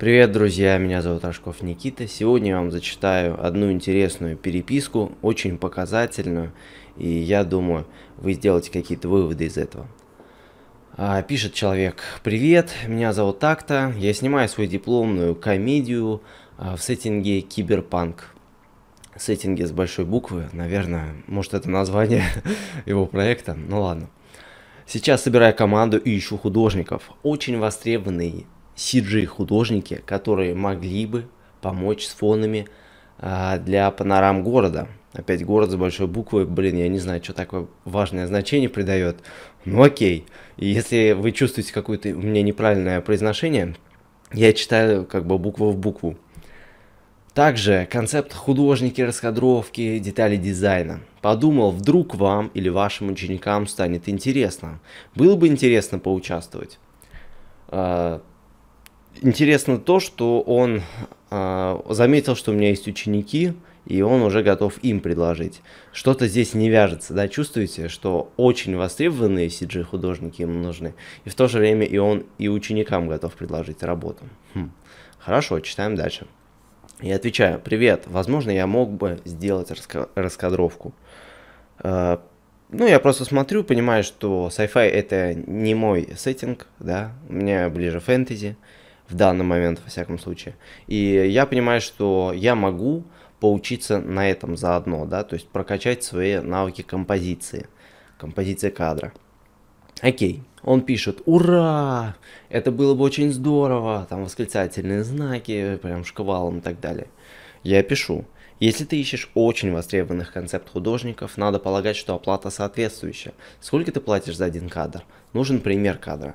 Привет, друзья, меня зовут Рожков Никита. Сегодня я вам зачитаю одну интересную переписку, очень показательную, и я думаю, вы сделаете какие-то выводы из этого. А, пишет человек, привет, меня зовут Такта, я снимаю свою дипломную комедию а, в сеттинге киберпанк. Сеттинге с большой буквы, наверное, может это название его проекта, ну ладно. Сейчас собираю команду и ищу художников. Очень востребованный CG-художники, которые могли бы помочь с фонами э, для панорам города. Опять город с большой буквы, блин, я не знаю, что такое важное значение придает. Ну окей, И если вы чувствуете какое-то у меня неправильное произношение, я читаю как бы букву в букву. Также концепт художники, раскадровки, детали дизайна. Подумал, вдруг вам или вашим ученикам станет интересно. Было бы интересно поучаствовать. А, интересно то, что он э, заметил, что у меня есть ученики, и он уже готов им предложить. Что-то здесь не вяжется, да, чувствуете, что очень востребованные CG-художники им нужны, и в то же время и он и ученикам готов предложить работу. Хм. Хорошо, читаем дальше. Я отвечаю, привет, возможно, я мог бы сделать раска- раскадровку. Э, ну, я просто смотрю, понимаю, что sci-fi это не мой сеттинг, да, у меня ближе фэнтези в данный момент, во всяком случае. И я понимаю, что я могу поучиться на этом заодно, да, то есть прокачать свои навыки композиции, композиция кадра. Окей, он пишет «Ура! Это было бы очень здорово!» Там восклицательные знаки, прям шквалом и так далее. Я пишу если ты ищешь очень востребованных концепт-художников, надо полагать, что оплата соответствующая. Сколько ты платишь за один кадр? Нужен пример кадра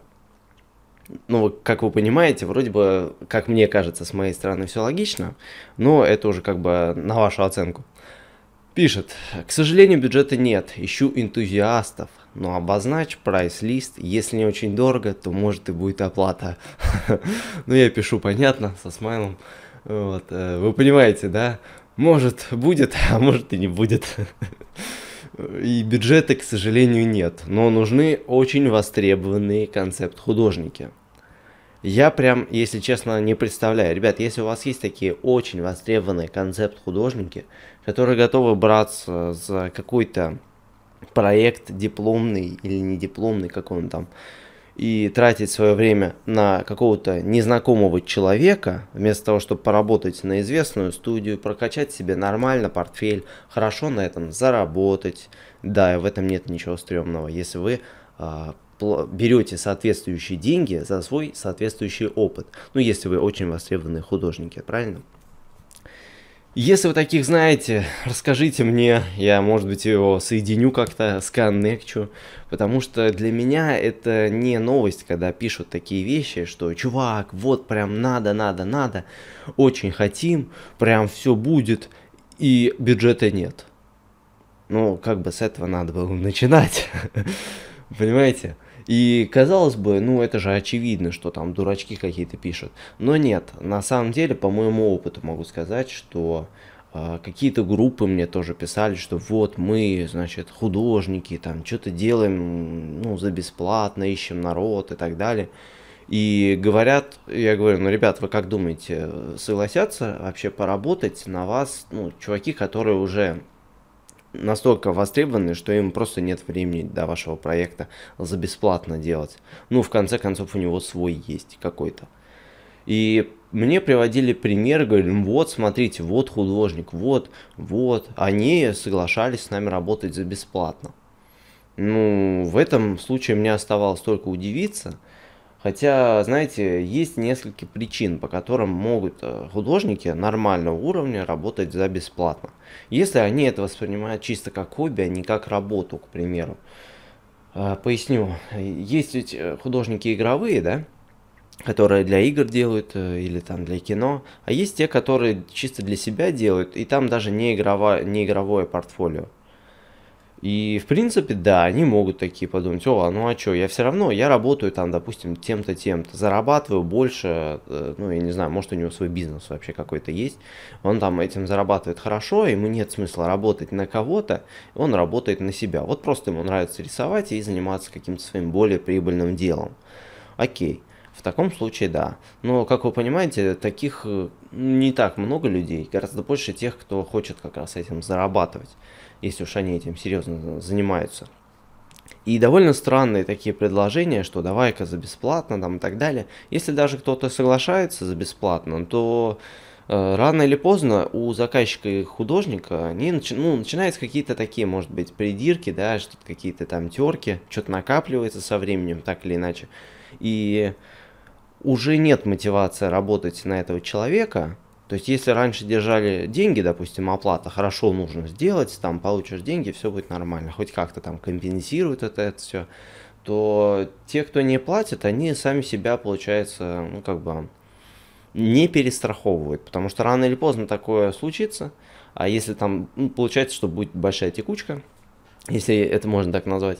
ну, как вы понимаете, вроде бы, как мне кажется, с моей стороны все логично, но это уже как бы на вашу оценку. Пишет, к сожалению, бюджета нет, ищу энтузиастов, но обозначь прайс-лист, если не очень дорого, то может и будет оплата. Ну, я пишу, понятно, со смайлом. Вот, э, вы понимаете, да? Может, будет, а может и не будет. и бюджета, к сожалению, нет. Но нужны очень востребованные концепт-художники. Я прям, если честно, не представляю. Ребят, если у вас есть такие очень востребованные концепт-художники, которые готовы браться за какой-то проект дипломный или не дипломный, как он там, и тратить свое время на какого-то незнакомого человека, вместо того, чтобы поработать на известную студию, прокачать себе нормально портфель, хорошо на этом заработать. Да, в этом нет ничего стрёмного, если вы а, берете соответствующие деньги за свой соответствующий опыт. Ну, если вы очень востребованные художники, правильно? Если вы таких знаете, расскажите мне, я, может быть, его соединю как-то, сконнекчу, потому что для меня это не новость, когда пишут такие вещи, что «Чувак, вот прям надо, надо, надо, очень хотим, прям все будет, и бюджета нет». Ну, как бы с этого надо было начинать, понимаете? И казалось бы, ну это же очевидно, что там дурачки какие-то пишут. Но нет, на самом деле, по моему опыту могу сказать, что э, какие-то группы мне тоже писали, что вот мы, значит, художники, там что-то делаем, ну, за бесплатно, ищем народ и так далее. И говорят, я говорю, ну, ребят, вы как думаете, согласятся вообще поработать на вас, ну, чуваки, которые уже настолько востребованы, что им просто нет времени до вашего проекта за бесплатно делать. Ну, в конце концов, у него свой есть какой-то. И мне приводили пример, говорили, вот, смотрите, вот художник, вот, вот. Они соглашались с нами работать за бесплатно. Ну, в этом случае мне оставалось только удивиться – Хотя, знаете, есть несколько причин, по которым могут э, художники нормального уровня работать за бесплатно. Если они это воспринимают чисто как хобби, а не как работу, к примеру. Э, поясню. Есть ведь э, художники игровые, да? которые для игр делают или там для кино, а есть те, которые чисто для себя делают, и там даже не, игрово, не игровое портфолио. И, в принципе, да, они могут такие подумать, о, ну а что, я все равно, я работаю там, допустим, тем-то, тем-то, зарабатываю больше, э, ну, я не знаю, может, у него свой бизнес вообще какой-то есть, он там этим зарабатывает хорошо, ему нет смысла работать на кого-то, он работает на себя. Вот просто ему нравится рисовать и заниматься каким-то своим более прибыльным делом. Окей. В таком случае да. Но, как вы понимаете, таких э, не так много людей, гораздо больше тех, кто хочет как раз этим зарабатывать если уж они этим серьезно занимаются. И довольно странные такие предложения, что давай-ка за бесплатно там и так далее. Если даже кто-то соглашается за бесплатно, то э, рано или поздно у заказчика и художника они начи- ну, начинаются какие-то такие, может быть, придирки, да, что-то какие-то там терки, что-то накапливается со временем, так или иначе. И уже нет мотивации работать на этого человека, то есть, если раньше держали деньги, допустим, оплата, хорошо нужно сделать, там получишь деньги, все будет нормально, хоть как-то там компенсируют это, это все, то те, кто не платит, они сами себя, получается, ну как бы не перестраховывают, потому что рано или поздно такое случится, а если там, ну, получается, что будет большая текучка, если это можно так назвать,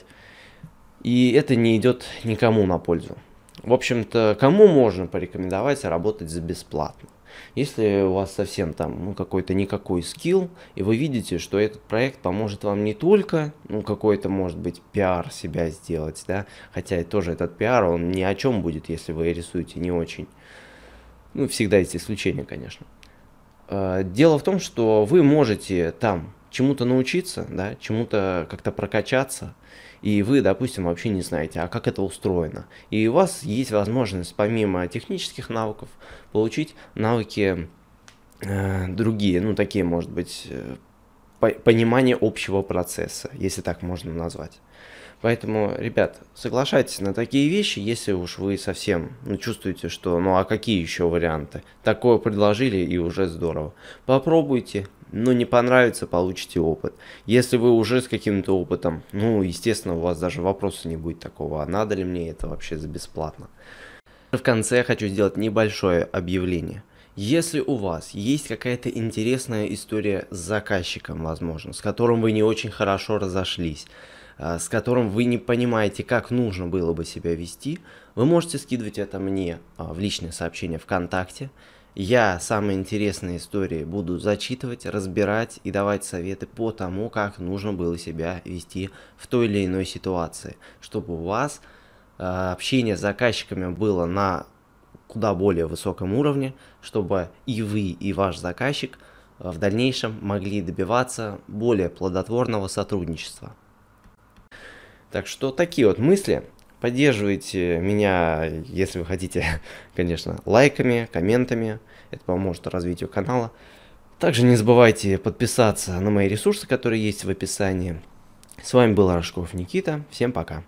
и это не идет никому на пользу. В общем-то, кому можно порекомендовать работать за бесплатно? Если у вас совсем там ну, какой-то никакой скилл, и вы видите, что этот проект поможет вам не только ну, какой-то, может быть, пиар себя сделать, да, хотя и тоже этот пиар, он ни о чем будет, если вы рисуете не очень. Ну, всегда есть исключения, конечно. Э, дело в том, что вы можете там чему-то научиться, да, чему-то как-то прокачаться, и вы, допустим, вообще не знаете, а как это устроено. И у вас есть возможность, помимо технических навыков, получить навыки э, другие, ну, такие, может быть, э, по понимание общего процесса, если так можно назвать. Поэтому, ребят, соглашайтесь на такие вещи, если уж вы совсем ну, чувствуете, что ну а какие еще варианты? Такое предложили и уже здорово. Попробуйте, но ну, не понравится, получите опыт. Если вы уже с каким-то опытом, ну, естественно, у вас даже вопроса не будет такого, а надо ли мне это вообще за бесплатно. В конце я хочу сделать небольшое объявление. Если у вас есть какая-то интересная история с заказчиком, возможно, с которым вы не очень хорошо разошлись, э, с которым вы не понимаете, как нужно было бы себя вести, вы можете скидывать это мне а, в личное сообщение ВКонтакте. Я самые интересные истории буду зачитывать, разбирать и давать советы по тому, как нужно было себя вести в той или иной ситуации, чтобы у вас э, общение с заказчиками было на куда более высоком уровне, чтобы и вы, и ваш заказчик э, в дальнейшем могли добиваться более плодотворного сотрудничества. Так что такие вот мысли. Поддерживайте меня, если вы хотите, конечно, лайками, комментами. Это поможет развитию канала. Также не забывайте подписаться на мои ресурсы, которые есть в описании. С вами был Рожков Никита. Всем пока.